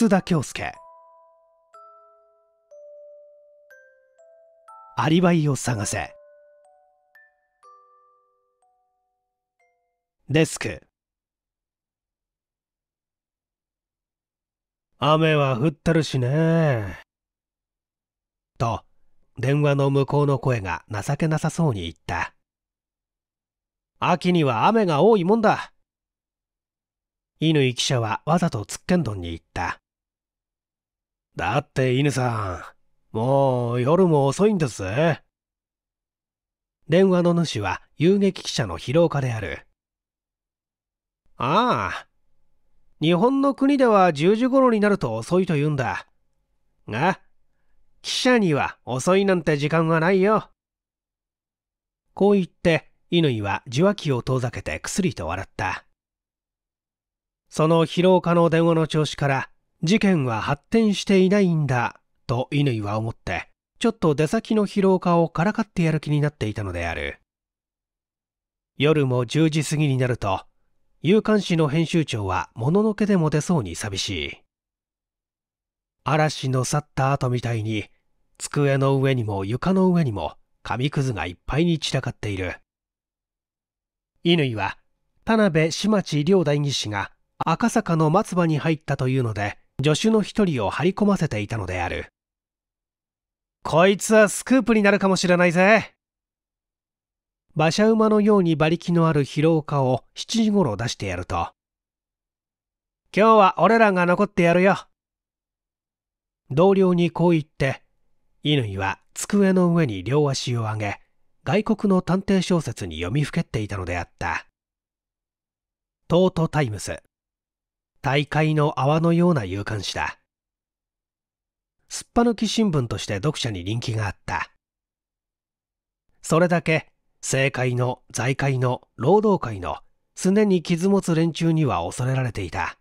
楠田恭介アリバイを探せデスク雨は降ってるしねと電話の向こうの声が情けなさそうに言った秋には雨が多いもんだ乾記者はわざとつっけんどんに行っただって犬さん、もう夜も遅いんです電話の主は遊撃記者の疲労である。ああ、日本の国では10時頃になると遅いと言うんだ。が、記者には遅いなんて時間はないよ。こう言って、乾は受話器を遠ざけて薬と笑った。その疲労家の電話の調子から事件は発展していないんだ、と乾は思って、ちょっと出先の疲労化をからかってやる気になっていたのである。夜も10時過ぎになると、夕刊誌の編集長はもののけでも出そうに寂しい。嵐の去った後みたいに、机の上にも床の上にも紙くずがいっぱいに散らかっている。乾は、田辺島地両代議士が赤坂の松葉に入ったというので、助手の一人を張り込ませていたのである。こいつはスクープになるかもしれないぜ。馬車馬のように馬力のある疲労家を7時頃出してやると。今日は俺らが残ってやるよ。同僚にこう言って、乾は机の上に両足を上げ、外国の探偵小説に読みふけっていたのであった。トートタイムス。大海の泡のような勇敢誌だ。すっぱ抜き新聞として読者に人気があった。それだけ、政界の、財界の、労働界の、常に傷持つ連中には恐れられていた。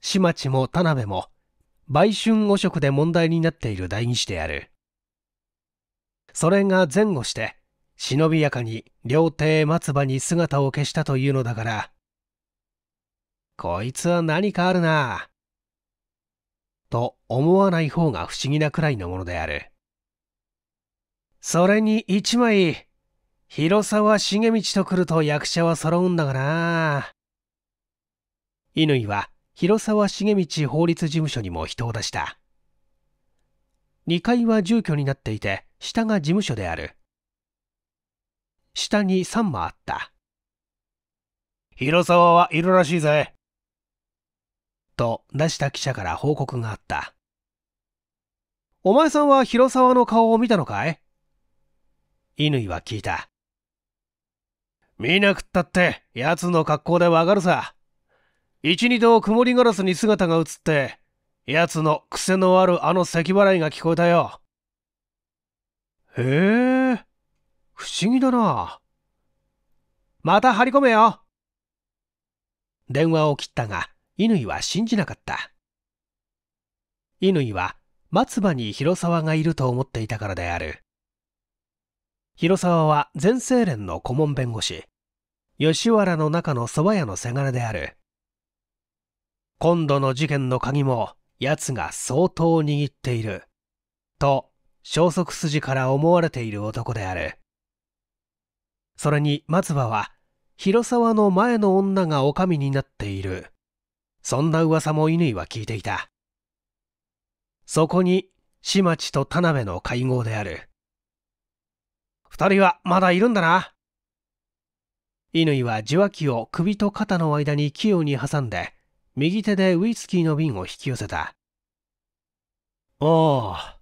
島地も田辺も、売春汚職で問題になっている代議士である。それが前後して、忍びやかに料亭松葉に姿を消したというのだから、こいつは何かあるなと思わない方が不思議なくらいのものである。それに一枚、広沢重道と来ると役者は揃うんだがな乾は広沢重道法律事務所にも人を出した。2階は住居になっていて、下が事務所である。下に3間あった。広沢はいるらしいぜ。と出した記者から報告があった。お前さんは広沢の顔を見たのかい乾は聞いた。見なくったって、奴の格好でわかるさ。一二度曇りガラスに姿が映って、奴の癖のあるあの咳払いが聞こえたよ。へえ、不思議だな。また張り込めよ。電話を切ったが、乾は信じなかった。乾は松葉に広沢がいると思っていたからである。広沢は全政連の顧問弁護士、吉原の中の蕎麦屋のせがれである。今度の事件の鍵も奴が相当握っている。と、消息筋から思われている男である。それに松葉は、広沢の前の女が女将になっている。そんな噂も乾は聞いていたそこに市町と田辺の会合である二人はまだいるんだな乾は受話器を首と肩の間に器用に挟んで右手でウイスキーの瓶を引き寄せたおあ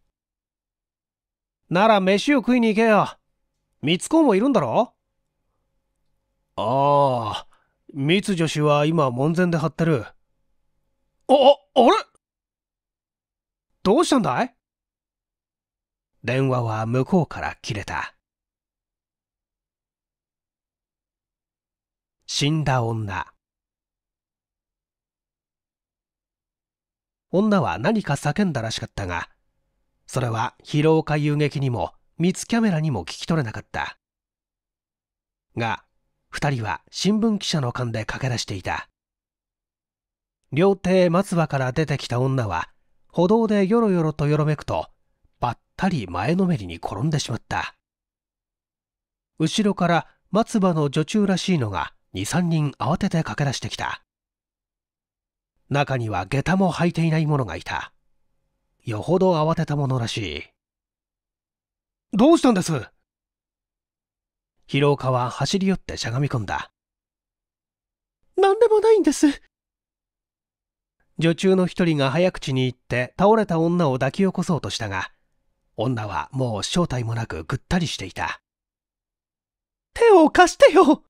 なら飯を食いに行けよ三つ子もいるんだろああ、密女子は今門前で張ってる。あ、あれどうしたんだい電話は向こうから切れた。死んだ女。女は何か叫んだらしかったが、それは疲労か遊撃にも、密キャメラにも聞き取れなかった。が、二人は新聞記者の勘で駆け出していた。料亭松葉から出てきた女は、歩道でよろよろとよろめくと、ばったり前のめりに転んでしまった。後ろから松葉の女中らしいのが、2、3人慌てて駆け出してきた。中には下駄も履いていない者がいた。よほど慌てたものらしい。どうしたんです広岡は走り寄ってしゃがみ込んだ。何でもないんです。女中の一人が早口に言って倒れた女を抱き起こそうとしたが、女はもう正体もなくぐったりしていた。手を貸してよ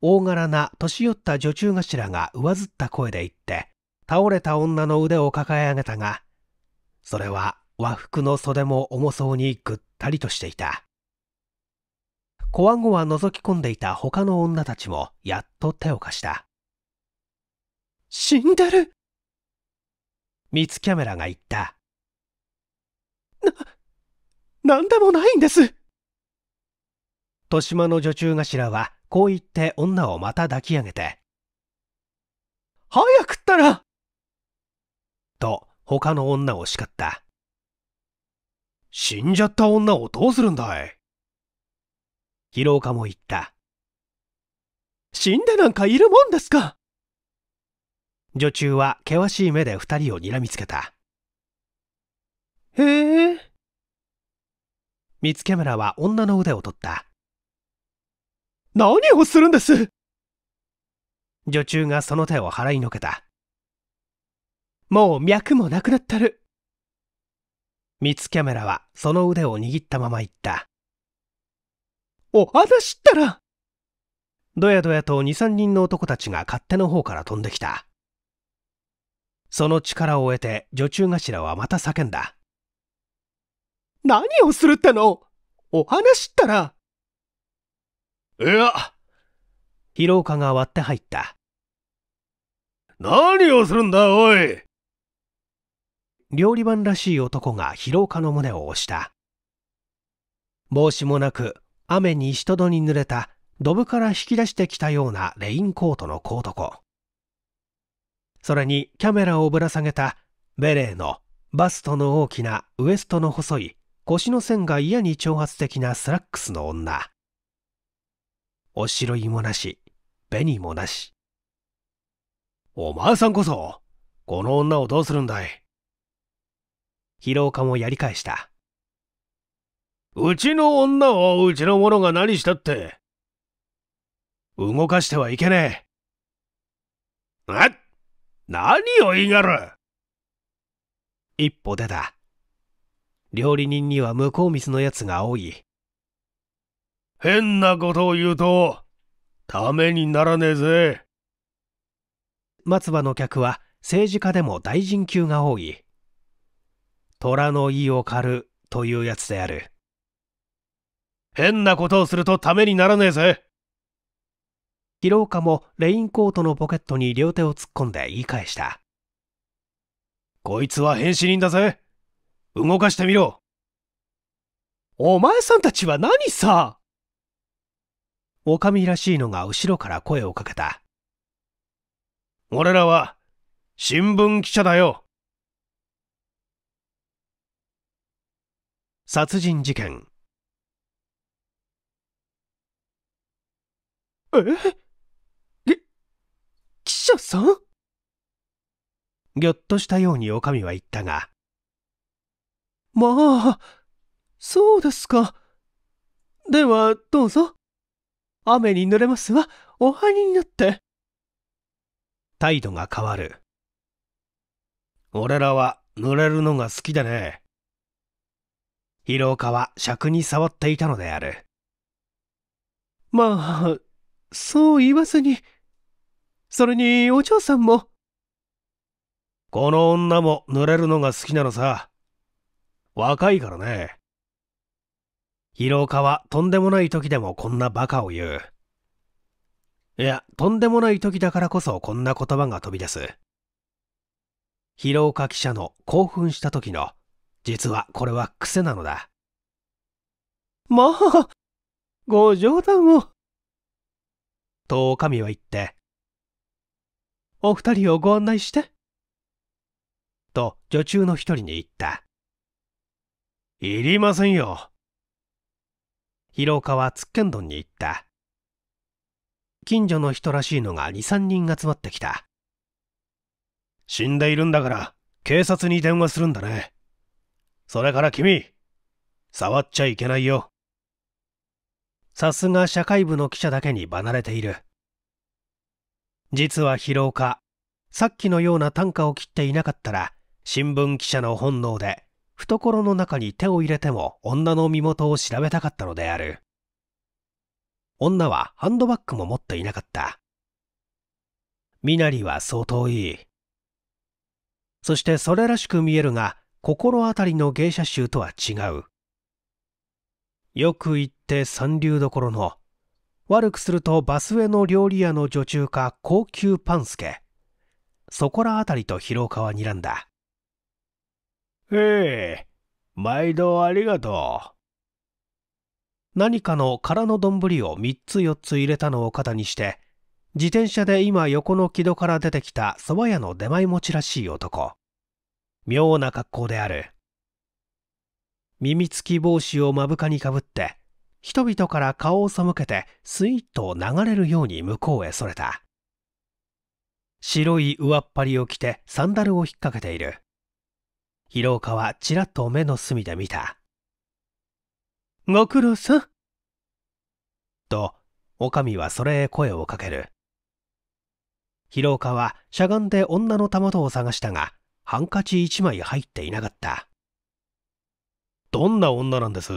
大柄な年寄った女中頭が上ずった声で言って、倒れた女の腕を抱え上げたが、それは和服の袖も重そうにぐったりとしていた。こわごわ覗き込んでいた他の女たちもやっと手を貸した。死んでるミつキャメラが言った。な、なんでもないんです豊島の女中頭はこう言って女をまた抱き上げて、早くったらと他の女を叱った。死んじゃった女をどうするんだい広岡も言った。死んでなんかいるもんですか女中は険しい目で二人を睨みつけた。へえ。三つけ村は女の腕を取った。何をするんです女中がその手を払いのけた。もう脈もなくなったる。三つキャメラはその腕を握ったまま言った。お話ったらどやどやと二三人の男たちが勝手の方から飛んできた。その力を得て女中頭はまた叫んだ。何をするってのお話ったら。いや。広岡が割って入った。何をするんだ、おい。料理番らしい男が広岡の胸を押した。帽子もなく、雨に人とに濡れた、ドブから引き出してきたようなレインコートの小男。それにキャメラをぶら下げたベレーのバストの大きなウエストの細い腰の線が嫌に挑発的なスラックスの女おしろいもなし紅もなしお前さんこそこの女をどうするんだい疲労感をやり返したうちの女をうちの者が何したって動かしてはいけねえあっ何を言いがる一歩出た。料理人には向こう水のやつが多い。変なことを言うと、ためにならねえぜ。松葉の客は政治家でも大臣級が多い。虎の胃を狩るというやつである。変なことをするとためにならねえぜ。広岡もレインコートのポケットに両手を突っ込んで言い返した。こいつは変死人だぜ。動かしてみろ。お前さんたちは何さおかみらしいのが後ろから声をかけた。俺らは、新聞記者だよ。殺人事件。え女さんぎょっとしたようにおかみは言ったが。まあ、そうですか。では、どうぞ。雨に濡れますわ。お入りになって。態度が変わる。俺らは濡れるのが好きでね。広岡は尺に触っていたのである。まあ、そう言わずに。それにお嬢さんも。この女も濡れるのが好きなのさ。若いからね。広岡はとんでもない時でもこんなバカを言う。いや、とんでもない時だからこそこんな言葉が飛び出す。広岡記者の興奮した時の、実はこれは癖なのだ。まあ、ご冗談を。と女将は言って、お二人をご案内して。と、女中の一人に言った。いりませんよ。広岡はつっけんどんに行った。近所の人らしいのが2、3人集まってきた。死んでいるんだから、警察に電話するんだね。それから君、触っちゃいけないよ。さすが社会部の記者だけに離れている。実は疲労か、さっきのような短歌を切っていなかったら、新聞記者の本能で、懐の中に手を入れても女の身元を調べたかったのである。女はハンドバッグも持っていなかった。身なりは相当いい。そしてそれらしく見えるが、心当たりの芸者衆とは違う。よく言って三流どころの悪くするとバスへの料理屋の女中か高級パンスケ。そこらあたりと広岡はらんだ。へえ、毎度ありがとう。何かの空の丼を3つ4つ入れたのを肩にして、自転車で今横の木戸から出てきた蕎麦屋の出前持ちらしい男。妙な格好である。耳つき帽子を目深にかぶって、人々から顔を背けてスイッと流れるように向こうへそれた白い上っ張りを着てサンダルを引っ掛けている広岡はちらっと目の隅で見たご苦労さんとおかみはそれへ声をかける広岡はしゃがんで女のたまとを探したがハンカチ一枚入っていなかったどんな女なんです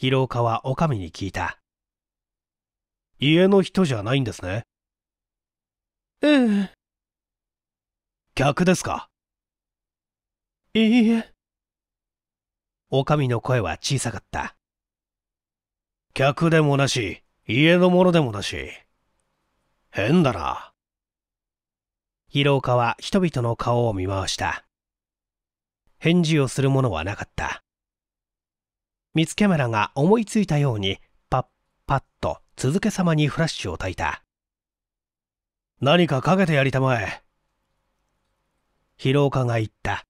広岡はお上に聞いた。家の人じゃないんですね。ええ。客ですかいいえ。お上の声は小さかった。客でもなし、家の者でもなし。変だな。広岡は人々の顔を見回した。返事をする者はなかった。三つキャメラが思いついたようにパッパッと続けさまにフラッシュを焚いた何かかけてやりたまえ広岡が言った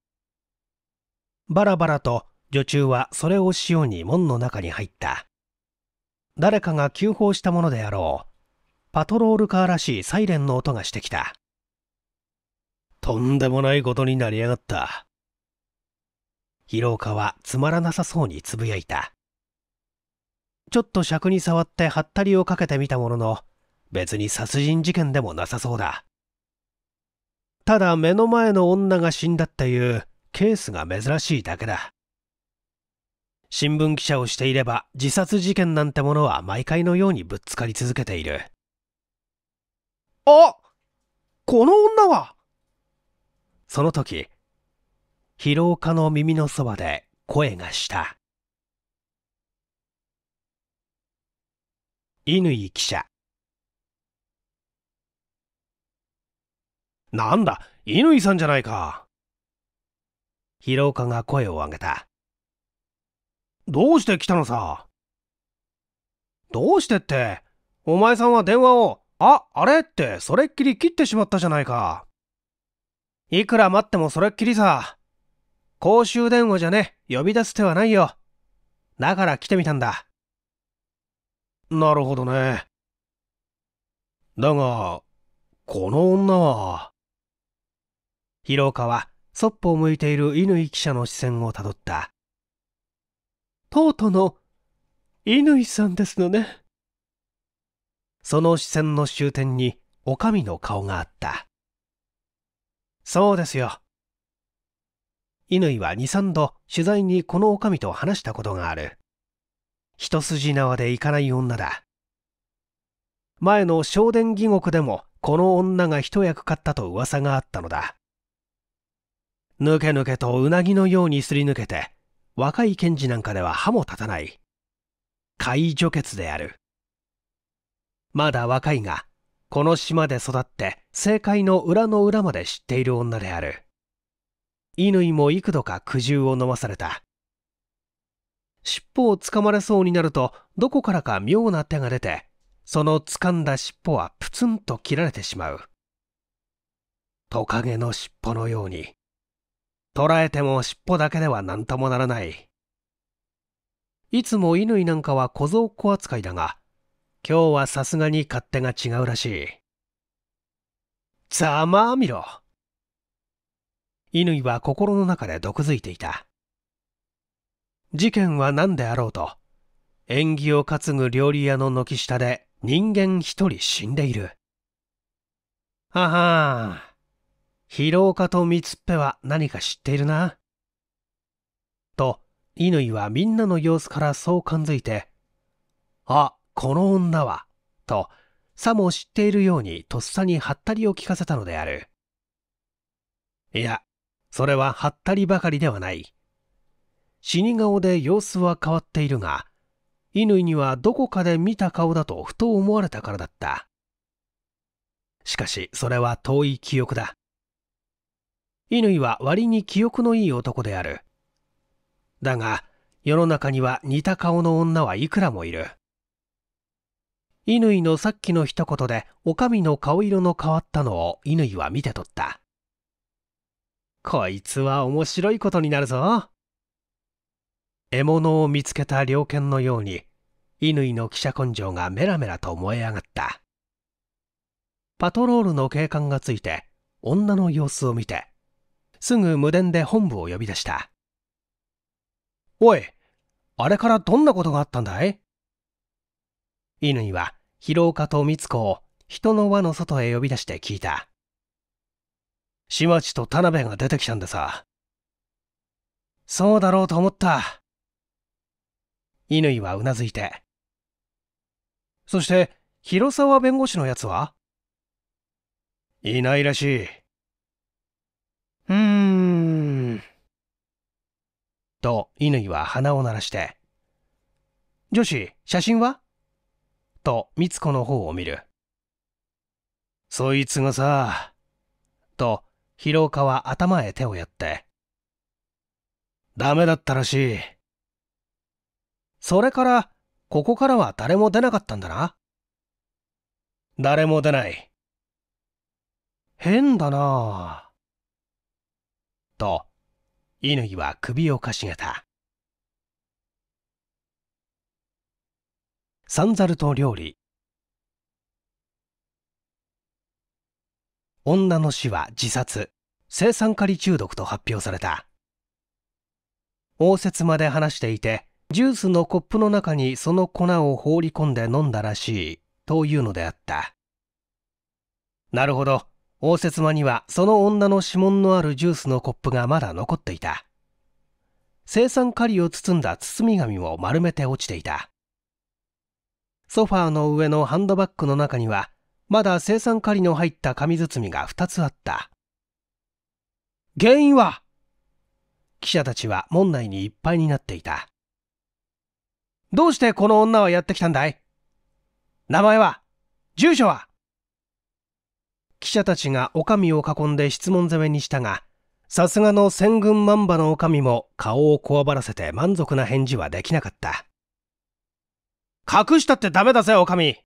バラバラと女中はそれを潮に門の中に入った誰かが急報したものであろうパトロールカーらしいサイレンの音がしてきたとんでもないことになりやがった広岡はつまらなさそうにつぶやいた。ちょっと尺に触ってハったりをかけてみたものの、別に殺人事件でもなさそうだ。ただ目の前の女が死んだっていうケースが珍しいだけだ。新聞記者をしていれば自殺事件なんてものは毎回のようにぶっつかり続けている。あこの女はその時、労家の耳のそばで声がした乾記者なんだ乾さんじゃないか広岡が声を上げたどうして来たのさどうしてってお前さんは電話をああれってそれっきり切ってしまったじゃないかいくら待ってもそれっきりさ公衆電話じゃね、呼び出す手はないよ。だから来てみたんだ。なるほどね。だが、この女は。広岡は、そっぽを向いている乾記者の視線をたどった。とうとうの、乾さんですのね。その視線の終点に、お将の顔があった。そうですよ。乾は23度取材にこの女将と話したことがある一筋縄でいかない女だ前の正殿義獄でもこの女が一役買ったと噂があったのだぬけぬけとうなぎのようにすり抜けて若い検事なんかでは歯も立たない解除決であるまだ若いがこの島で育って政界の裏の裏まで知っている女である乾も幾度か苦渋を飲まされた尻尾をつかまれそうになるとどこからか妙な手が出てその掴んだ尻尾はプツンと切られてしまうトカゲの尻尾のように捕らえても尻尾だけでは何ともならないいつも乾なんかは小僧子扱いだが今日はさすがに勝手が違うらしいざまあみろ乾は心の中で毒づいていた。事件は何であろうと、縁起を担ぐ料理屋の軒下で人間一人死んでいる。はは広岡と三つっぺは何か知っているな。と、乾はみんなの様子からそう感づいて、あ、この女は、と、さも知っているようにとっさにはったりを聞かせたのである。いや、それははったりばかりではない。死顔で様子は変わっているが、乾にはどこかで見た顔だとふと思われたからだった。しかし、それは遠い記憶だ。乾は割に記憶のいい男である。だが、世の中には似た顔の女はいくらもいる。乾のさっきの一言で、女将の顔色の変わったのを乾は見て取った。こいつは面白いことになるぞ。獲物を見つけた猟犬のように、乾の記者根性がメラメラと燃え上がった。パトロールの警官がついて、女の様子を見て、すぐ無電で本部を呼び出した。おい、あれからどんなことがあったんだい乾は、広岡と光子を人の輪の外へ呼び出して聞いた。島チと田辺が出てきたんでさ。そうだろうと思った。乾はうなずいて。そして、広沢弁護士のやつはいないらしい。うーん。と、乾は鼻を鳴らして。女子、写真はと、つ子の方を見る。そいつがさ、と、広岡は頭へ手をやって。ダメだったらしい。それから、ここからは誰も出なかったんだな。誰も出ない。変だなぁ。と、乾は首をかしげた。三猿と料理、女の死は自殺青酸カリ中毒と発表された応接間で話していてジュースのコップの中にその粉を放り込んで飲んだらしいというのであったなるほど応接間にはその女の指紋のあるジュースのコップがまだ残っていた青酸カリを包んだ包み紙も丸めて落ちていたソファーの上のハンドバッグの中にはまだ生産狩りの入った紙包みが2つあった。原因は記者たちは門内にいっぱいになっていた。どうしてこの女はやってきたんだい名前は住所は記者たちがお上を囲んで質問攻めにしたが、さすがの千軍万馬のお上も顔をこわばらせて満足な返事はできなかった。隠したってダメだぜ、お上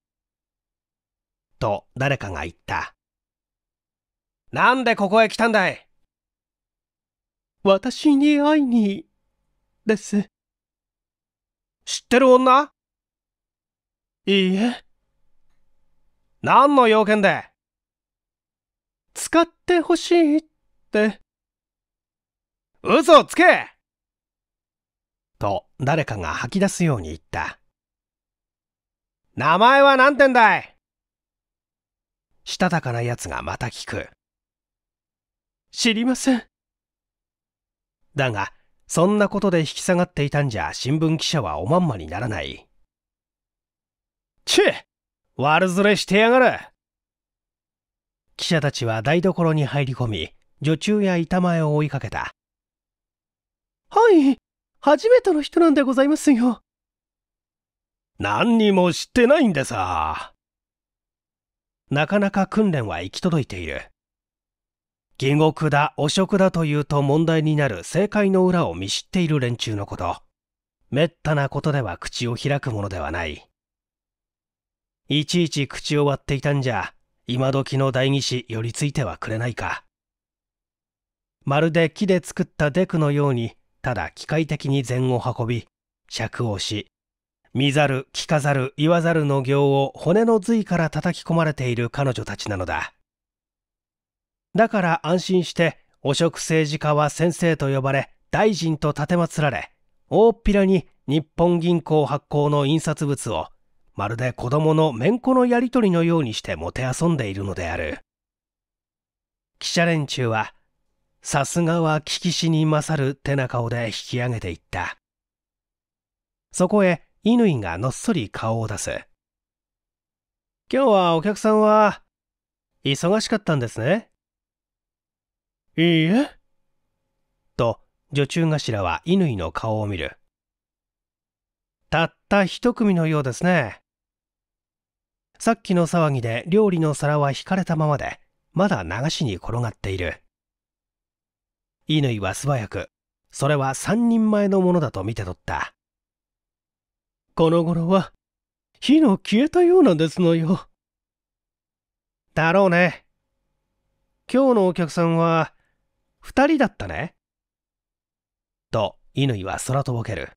と誰かが言った。なんでここへ来たんだい私に会いに、です。知ってる女いいえ。何の要件で使ってほしいって。嘘をつけと誰かが吐き出すように言った。名前は何点だいしたたかな奴がまた聞く。知りません。だが、そんなことで引き下がっていたんじゃ新聞記者はおまんまにならない。チッ悪ずれしてやがる記者たちは台所に入り込み、女中や板前を追いかけた。はい、初めての人なんでございますよ。何にも知ってないんでさ。なかなか訓練は行き届いている。義獄だ、汚職だというと問題になる政界の裏を見知っている連中のこと。滅多なことでは口を開くものではない。いちいち口を割っていたんじゃ、今時の代議士寄りついてはくれないか。まるで木で作ったデクのように、ただ機械的に禅を運び、尺をし、見ざる、聞かざる、言わざるの行を骨の髄から叩き込まれている彼女たちなのだ。だから安心して、汚職政治家は先生と呼ばれ、大臣と奉られ、大っぴらに日本銀行発行の印刷物を、まるで子供のめんこのやり取りのようにしてもてあそんでいるのである。記者連中は、さすがは聞きしに勝る手な顔で引き上げていった。そこへ、乾がのっそり顔を出す。今日はお客さんは、忙しかったんですね。いいえ。と、女中頭は乾の顔を見る。たった一組のようですね。さっきの騒ぎで料理の皿は引かれたままで、まだ流しに転がっている。乾は素早く、それは三人前のものだと見て取った。この頃は火の消えたようなんですのよ。だろうね。今日のお客さんは2人だったね。と乾は空とぼける。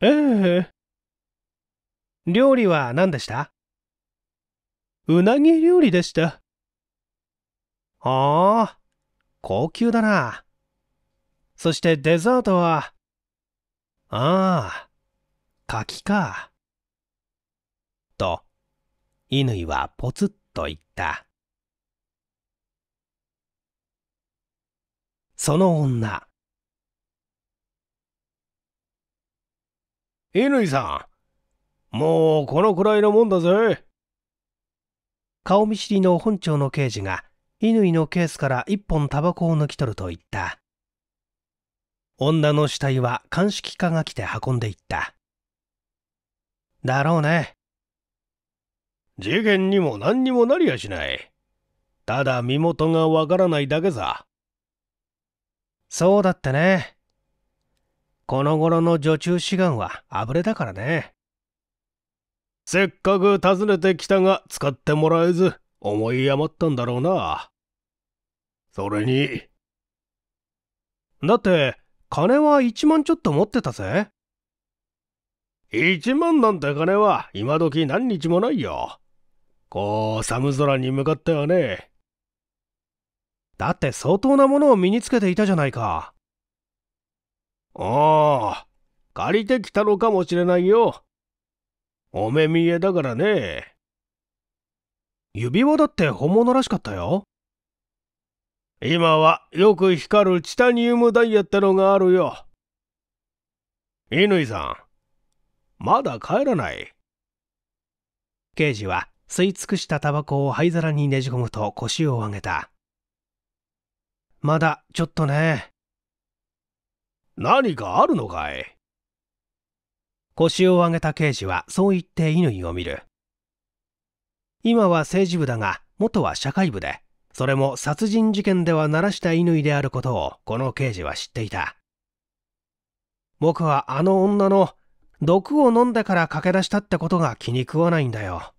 ええ料理は何でしたうなぎ料理でした。ああ、高級だな。そしてデザートは、ああ、柿か。と、乾はぽつっと言った。その女。乾さん、もうこのくらいのもんだぜ。顔見知りの本庁の刑事が乾のケースから一本タバコを抜き取ると言った。女の死体は鑑識課が来て運んでいった。だろうね。事件にも何にもなりやしない。ただ身元がわからないだけさ。そうだってね。この頃の女中志願はあぶれだからね。せっかく訪ねてきたが使ってもらえず思い余ったんだろうな。それに。だって金は1万ちょっと持ってたぜ。一万なんて金は今時何日もないよ。こう寒空に向かってはね。だって相当なものを身につけていたじゃないか。ああ、借りてきたのかもしれないよ。お目見えだからね。指輪だって本物らしかったよ。今はよく光るチタニウムダイヤってのがあるよ。乾さん。まだ帰らない。刑事は吸い尽くしたタバコを灰皿にねじ込むと腰を上げた。まだちょっとね。何かあるのかい腰を上げた刑事はそう言って乾を見る。今は政治部だが、元は社会部で、それも殺人事件では鳴らした乾であることをこの刑事は知っていた。僕はあの女の毒を飲んだから駆け出したってことが気に食わないんだよ。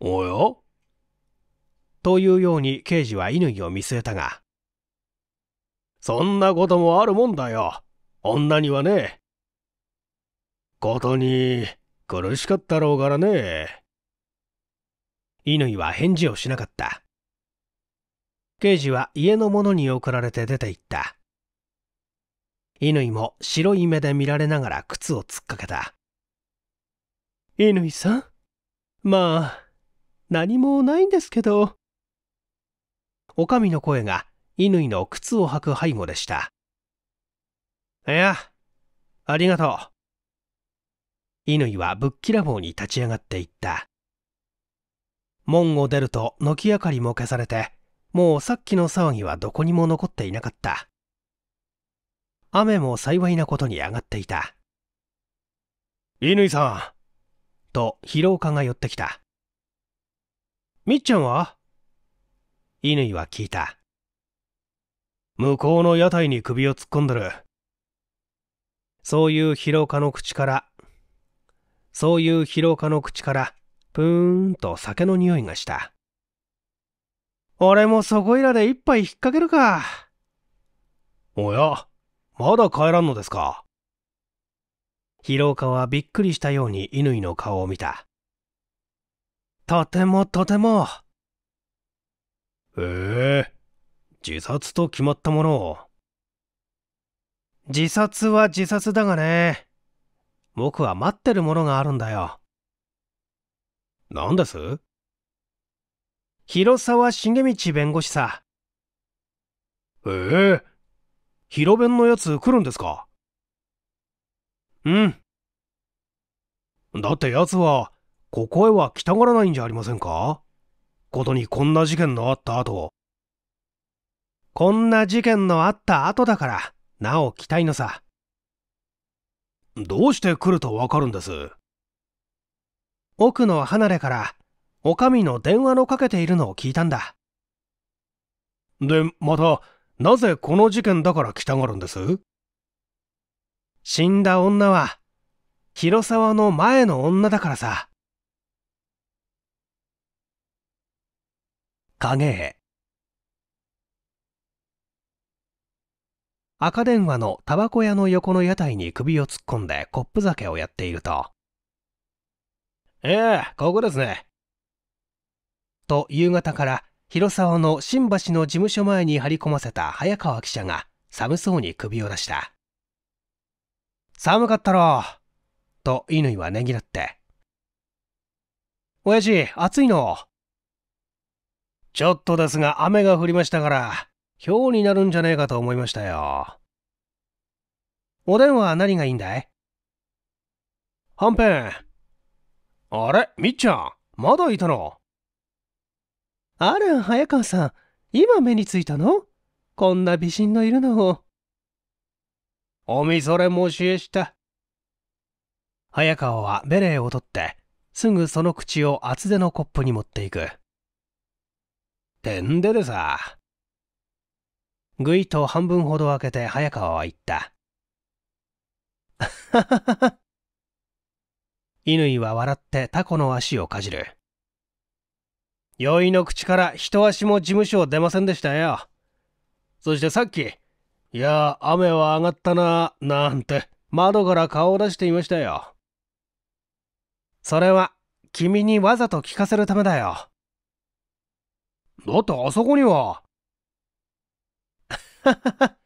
おやというように刑事は乾を見据えたが。そんなこともあるもんだよ。女にはね。ことに苦しかったろうからね。乾は返事をしなかった。刑事は家の者に送られて出て行った。乾も白い目で見られながら靴を突っかけた。乾さんまあ、何もないんですけど。おかみの声が乾の靴を履く背後でした。いや、ありがとう。乾はぶっきらぼうに立ち上がっていった。門を出ると軒明かりも消されて、もうさっきの騒ぎはどこにも残っていなかった。雨も幸いなことに上がっていた。乾さんと広岡が寄ってきた。みっちゃんは乾は聞いた。向こうの屋台に首を突っ込んでる。そういう広岡の口から、そういう広岡の口から、ぷーんと酒の匂いがした。俺もそこいらで一杯引っ掛けるか。おや、まだ帰らんのですか広岡はびっくりしたように乾の顔を見た。とてもとても。ええ自殺と決まったものを。自殺は自殺だがね。僕は待ってるものがあるんだよ。何です広沢茂道弁護士さ。ええ広弁のやつ来るんですかうんだってやつはここへは来たがらないんじゃありませんかことにこんな事件のあった後こんな事件のあった後だからなお来たいのさどうして来るとわかるんです奥の離れからお上の電話のかけているのを聞いたんだでまたなぜこの事件だから来たがるんです死んだ女は、広沢の前の女だからさ。影へ。赤電話のタバコ屋の横の屋台に首を突っ込んでコップ酒をやっていると。ええ、ここですね。と夕方から広沢の新橋の事務所前に張り込ませた早川記者が寒そうに首を出した。寒かったろと乾はねぎらって。親父、暑いのちょっとですが雨が降りましたから、今日になるんじゃねえかと思いましたよ。おでんは何がいいんだいはんぺん。あれみっちゃん、まだいたのあら、早川さん、今目についたのこんな美人のいるのを。おみそれもしえした。早川はベレーを取って、すぐその口を厚手のコップに持っていく。てんででさ。ぐいと半分ほど開けて早川は言った。乾 は笑ってタコの足をかじる。酔いの口から一足も事務所を出ませんでしたよ。そしてさっき、いや雨は上がったな、なんて、窓から顔を出していましたよ。それは、君にわざと聞かせるためだよ。だってあそこには。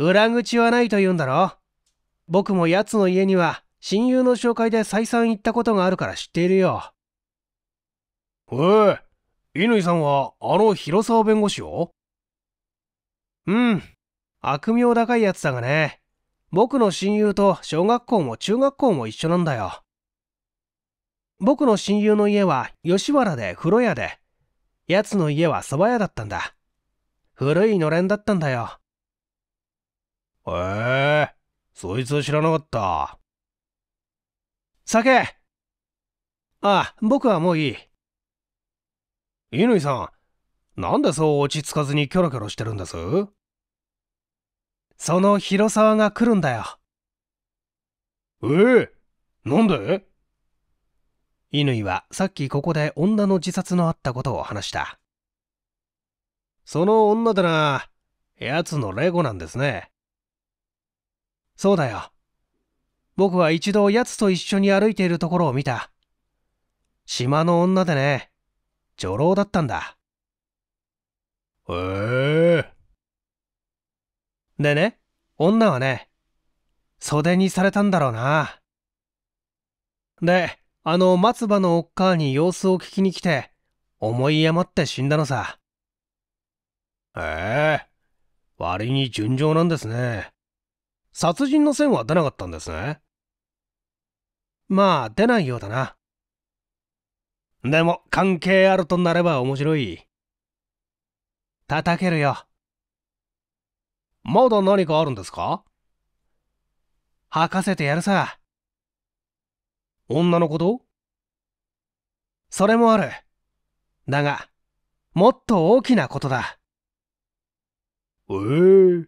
裏口はないと言うんだろ僕も奴の家には親友の紹介で再三行ったことがあるから知っているよ。へえ、乾さんはあの広沢弁護士をうん、悪名高いやつだがね。僕の親友と小学校も中学校も一緒なんだよ。僕の親友の家は吉原で風呂屋で、奴の家は蕎麦屋だったんだ。古いのれんだったんだよ。へえ、そいつ知らなかった。酒ああ、僕はもういい。乾さん、なんでそう落ち着かずにキョロキョロしてるんですその広沢が来るんだよ。ええー、なんで乾はさっきここで女の自殺のあったことを話した。その女だな、奴のレゴなんですね。そうだよ。僕は一度奴と一緒に歩いているところを見た。島の女でね。女郎だったんだ。へえー。でね、女はね、袖にされたんだろうな。で、あの松葉のおっ母に様子を聞きに来て、思い余って死んだのさ。ええー、割に純情なんですね。殺人の線は出なかったんですね。まあ、出ないようだな。でも関係あるとなれば面白い。叩けるよ。まだ何かあるんですか吐かせてやるさ。女のことそれもある。だが、もっと大きなことだ。ええー。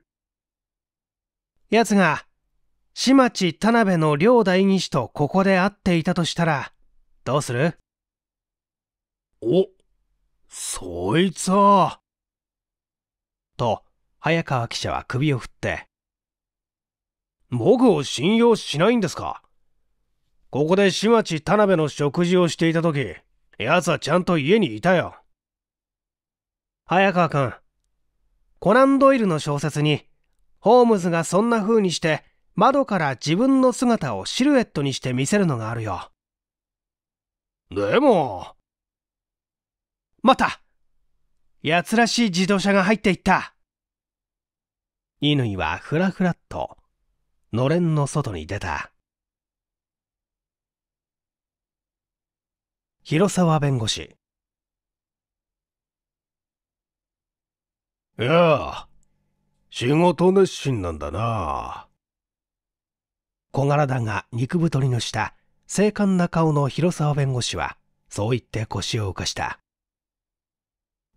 奴が、島地田辺の両代議士とここで会っていたとしたら、どうするお、そいつは。と、早川記者は首を振って。僕を信用しないんですかここで島地田辺の食事をしていた時、奴はちゃんと家にいたよ。早川君、コナンドイルの小説に、ホームズがそんな風にして窓から自分の姿をシルエットにして見せるのがあるよ。でも、また奴らしい自動車が入っていった。乾はふらふらっと、のれんの外に出た。広沢弁護士。いや仕事熱心なんだな。小柄だが肉太りのした、精悍な顔の広沢弁護士は、そう言って腰を浮かした。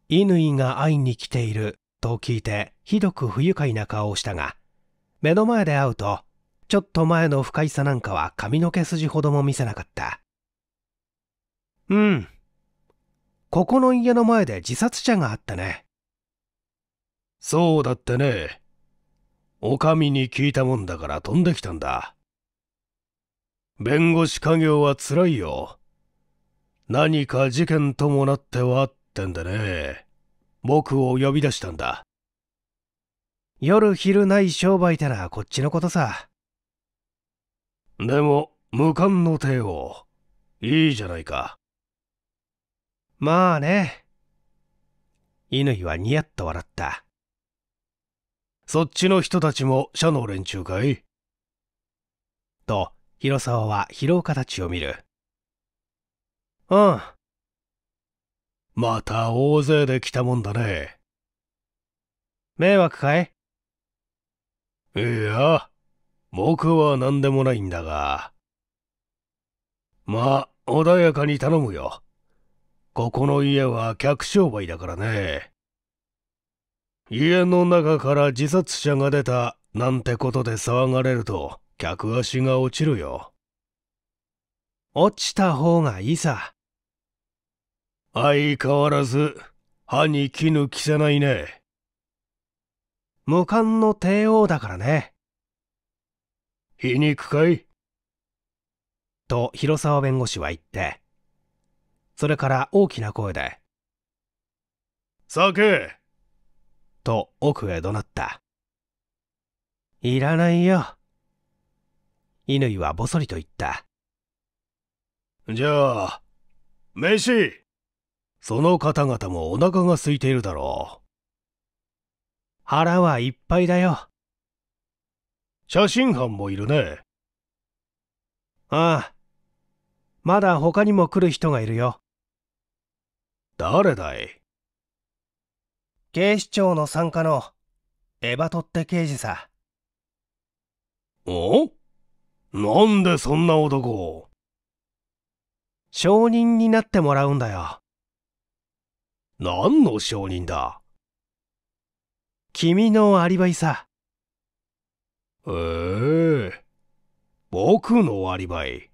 乾が会いに来ていると聞いてひどく不愉快な顔をしたが、目の前で会うと、ちょっと前の不快さなんかは髪の毛筋ほども見せなかった。うん。ここの家の前で自殺者があったね。そうだってね。お上に聞いたもんだから飛んできたんだ。弁護士家業はつらいよ。何か事件ともなってはったんだね。僕を呼び出したんだ。夜昼ない商売てなこっちのことさ。でも、無冠の帝王、いいじゃないか。まあね。乾はニヤッと笑った。そっちの人たちも社の連中かいと、広沢は広岡たちを見る。うん。また大勢で来たもんだね。迷惑かいいや、僕は何でもないんだが。まあ、穏やかに頼むよ。ここの家は客商売だからね。家の中から自殺者が出たなんてことで騒がれると客足が落ちるよ。落ちた方がいいさ。相変わらず歯に絹着せないね無冠の帝王だからね皮肉かいと広沢弁護士は言ってそれから大きな声で「酒!」と奥へ怒鳴った「いらないよ」乾はぼそりと言った「じゃあ飯!」その方々もお腹が空いているだろう。腹はいっぱいだよ。写真班もいるね。ああ。まだ他にも来る人がいるよ。誰だい警視庁の参加のエバトって刑事さ。おなんでそんな男を証人になってもらうんだよ。何の証人だ君のアリバイさ。ええー、僕のアリバイ。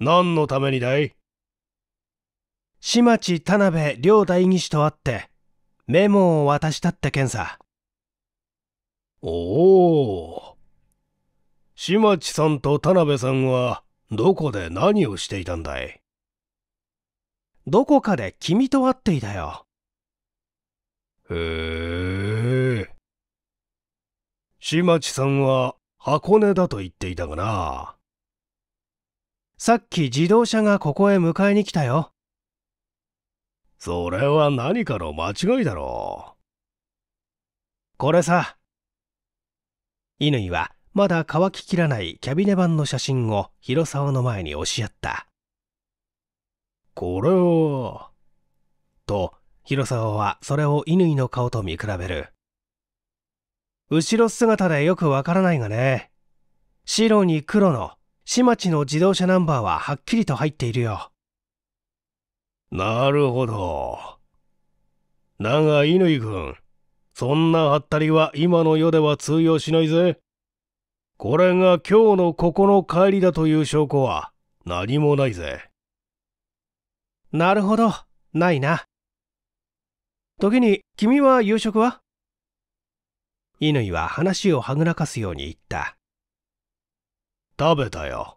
何のためにだい島地田辺両代議士と会って、メモを渡したって件さ。おお。島地さんと田辺さんは、どこで何をしていたんだいどこかで君と会っていたよ。へえ。島地さんは箱根だと言っていたがな。さっき自動車がここへ迎えに来たよ。それは何かの間違いだろう。これさ。乾はまだ乾ききらないキャビネ版の写真を広沢の前に押しやった。これは。と、広沢はそれを乾の顔と見比べる。後ろ姿でよくわからないがね。白に黒の、市町の自動車ナンバーははっきりと入っているよ。なるほど。だが乾君、そんなあったりは今の世では通用しないぜ。これが今日のここの帰りだという証拠は何もないぜ。なるほど、ないな。時に、君は夕食は乾は話をはぐらかすように言った。食べたよ。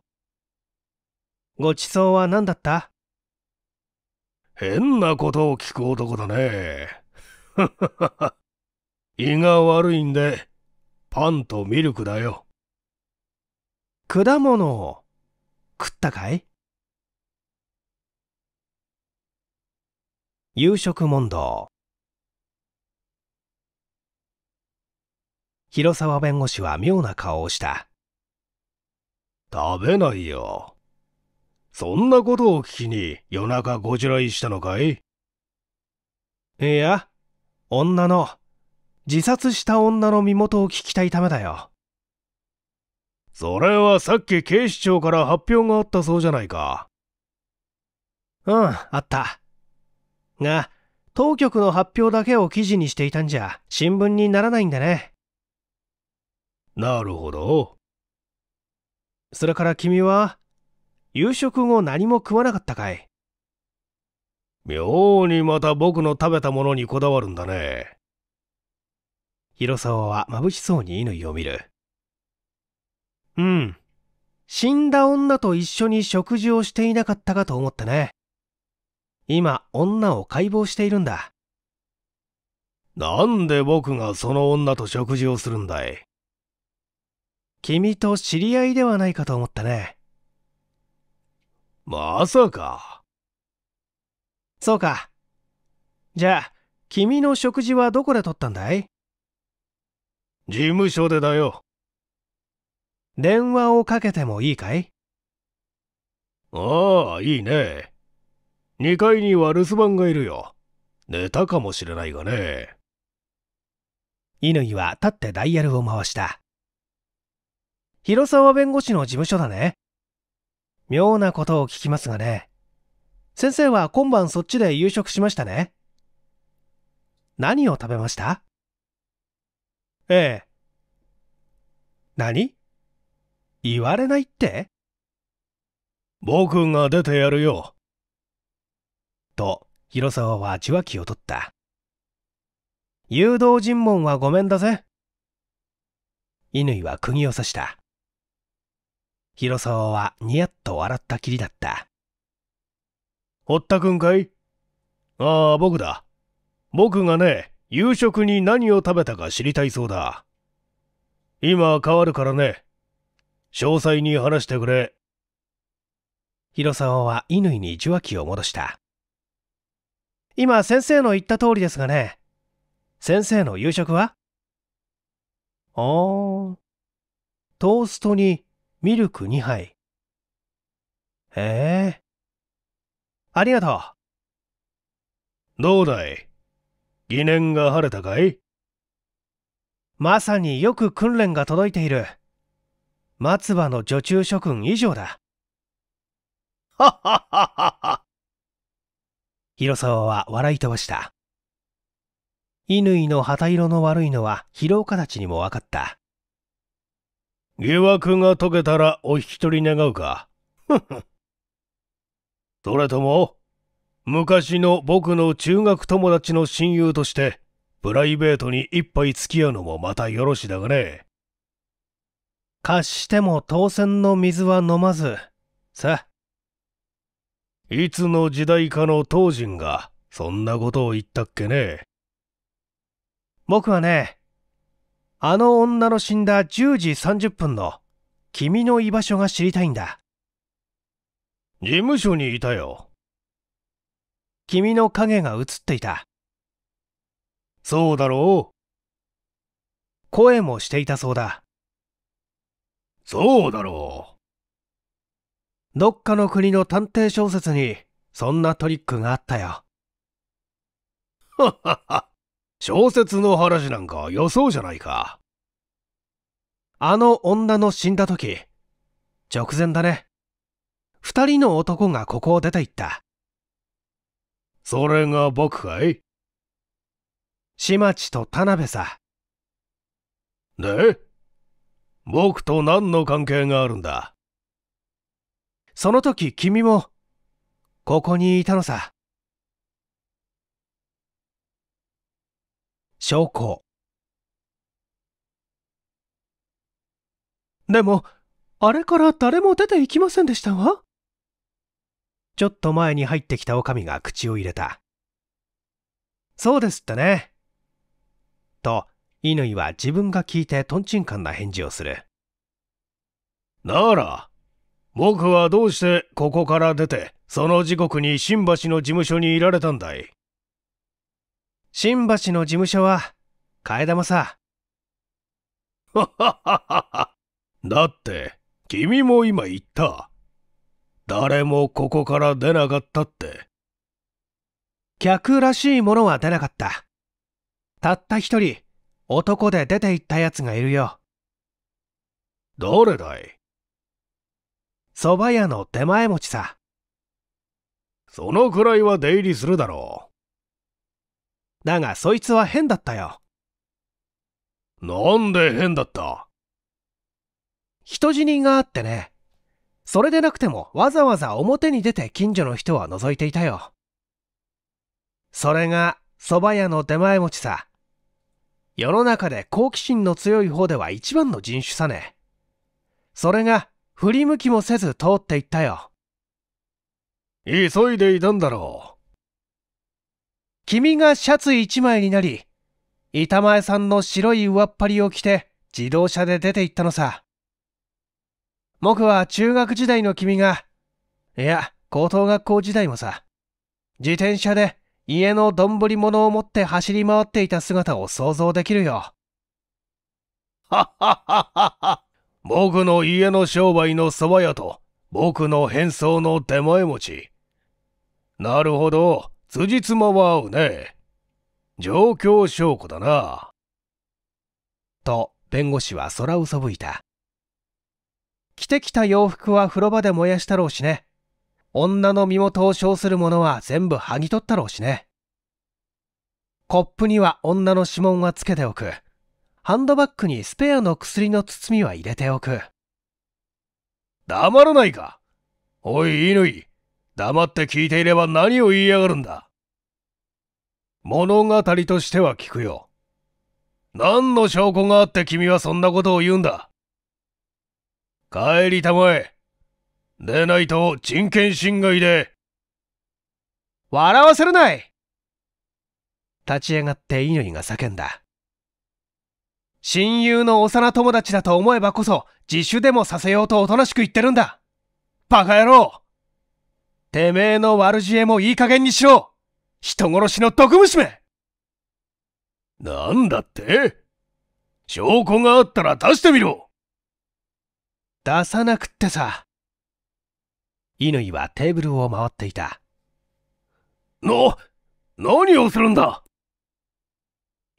ごちそうは何だった変なことを聞く男だね。胃が悪いんで、パンとミルクだよ。果物を食ったかい夕食問答広沢弁護士は妙な顔をした食べないよそんなことを聞きに夜中ご自らいしたのかいいや女の自殺した女の身元を聞きたいためだよそれはさっき警視庁から発表があったそうじゃないかうんあったが、当局の発表だけを記事にしていたんじゃ、新聞にならないんだね。なるほど。それから君は、夕食後何も食わなかったかい妙にまた僕の食べたものにこだわるんだね。広沢は眩しそうに乾を見る。うん。死んだ女と一緒に食事をしていなかったかと思ってね。今女を解剖しているんだなんで僕がその女と食事をするんだい君と知り合いではないかと思ったねまさかそうかじゃあ君の食事はどこで取ったんだい事務所でだよ電話をかけてもいいかいああいいね2階には留守番がいるよ。寝たかもしれないがね。乾は立ってダイヤルを回した。広沢弁護士の事務所だね。妙なことを聞きますがね。先生は今晩そっちで夕食しましたね。何を食べましたええ。何言われないって僕が出てやるよ。と広沢は受話器を取った。誘導尋問はごめんだぜ。乾は釘を刺した。広沢はニヤッと笑ったきりだった。堀田君かいああ、僕だ。僕がね、夕食に何を食べたか知りたいそうだ。今変わるからね。詳細に話してくれ。広沢は乾に受話器を戻した。今先生の言った通りですがね。先生の夕食はあー。トーストにミルク2杯。へえ。ありがとう。どうだい疑念が晴れたかいまさによく訓練が届いている。松葉の女中諸君以上だ。ははははは。広沢は笑い飛ばした。乾の旗色の悪いのは広岡たちにも分かった。疑惑が解けたらお引き取り願うか。そ れとも、昔の僕の中学友達の親友として、プライベートに一杯付き合うのもまたよろしだがね。貸しても当選の水は飲まず、さ、いつの時代かの当人がそんなことを言ったっけね僕はねあの女の死んだ10時30分の君の居場所が知りたいんだ事務所にいたよ君の影が映っていたそうだろう声もしていたそうだそうだろうどっかの国の探偵小説に、そんなトリックがあったよ。はっはっは。小説の話なんか予想じゃないか。あの女の死んだ時、直前だね。二人の男がここを出て行った。それが僕かい島地と田辺さ。で僕と何の関係があるんだその時君も、ここにいたのさ。証拠。でも、あれから誰も出ていきませんでしたわ。ちょっと前に入ってきた女将が口を入れた。そうですってね。と、乾は自分が聞いてとんちんかんな返事をする。なら、僕はどうしてここから出て、その時刻に新橋の事務所にいられたんだい新橋の事務所は、替え玉さ。はははは。だって、君も今言った。誰もここから出なかったって。客らしいものは出なかった。たった一人、男で出て行った奴がいるよ。誰だい蕎麦屋の手前持ちさ。そのくらいは出入りするだろう。だがそいつは変だったよ。なんで変だった人死にがあってね。それでなくてもわざわざ表に出て近所の人は覗いていたよ。それが蕎麦屋の出前持ちさ。世の中で好奇心の強い方では一番の人種さね。それが振り向きもせず通っていったよ。急いでいたんだろう。君がシャツ一枚になり、板前さんの白い上っ張りを着て自動車で出て行ったのさ。僕は中学時代の君が、いや、高等学校時代もさ、自転車で家の丼物を持って走り回っていた姿を想像できるよ。ははははは僕の家の商売の蕎麦屋と、僕の変装の手前持ち。なるほど、辻褄は合うね。状況証拠だな。と、弁護士は空をそぶいた。着てきた洋服は風呂場で燃やしたろうしね。女の身元を称するものは全部剥ぎ取ったろうしね。コップには女の指紋はつけておく。ハンドバッグにスペアの薬の包みは入れておく。黙らないかおい、乾。黙って聞いていれば何を言いやがるんだ。物語としては聞くよ。何の証拠があって君はそんなことを言うんだ。帰りたまえ。でないと人権侵害で。笑わせるない立ち上がって乾が叫んだ。親友の幼友達だと思えばこそ自首でもさせようとおとなしく言ってるんだバカ野郎てめえの悪知恵もいい加減にしろ人殺しの毒娘なんだって証拠があったら出してみろ出さなくってさ。乾はテーブルを回っていた。な、何をするんだ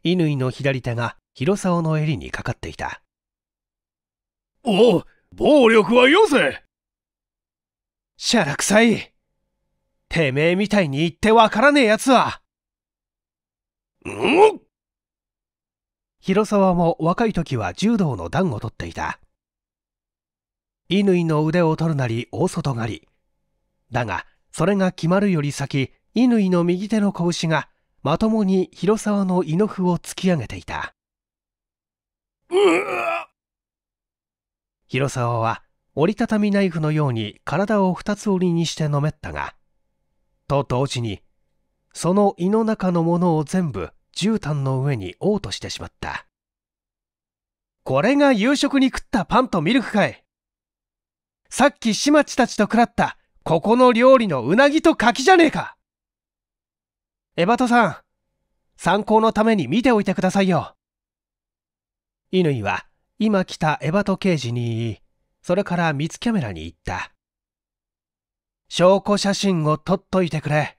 乾の左手が広沢の襟にかかっていた。おお暴力はよせしゃらくさいてめえみたいに言ってわからねえやつはん広沢も若い時は柔道の段を取っていた。乾の腕を取るなり大外刈り。だが、それが決まるより先、乾の右手の拳がまともに広沢の胃の符を突き上げていた。広沢は折りたたみナイフのように体を二つ折りにしてのめったが、と同時に、その胃の中のものを全部絨毯の上に嘔吐してしまった。これが夕食に食ったパンとミルクかい。さっき島地たちと食らった、ここの料理のうなぎと柿じゃねえか。エバトさん、参考のために見ておいてくださいよ。乾は今来たエバト刑事に言い、それからミツキャメラに言った。証拠写真を撮っといてくれ。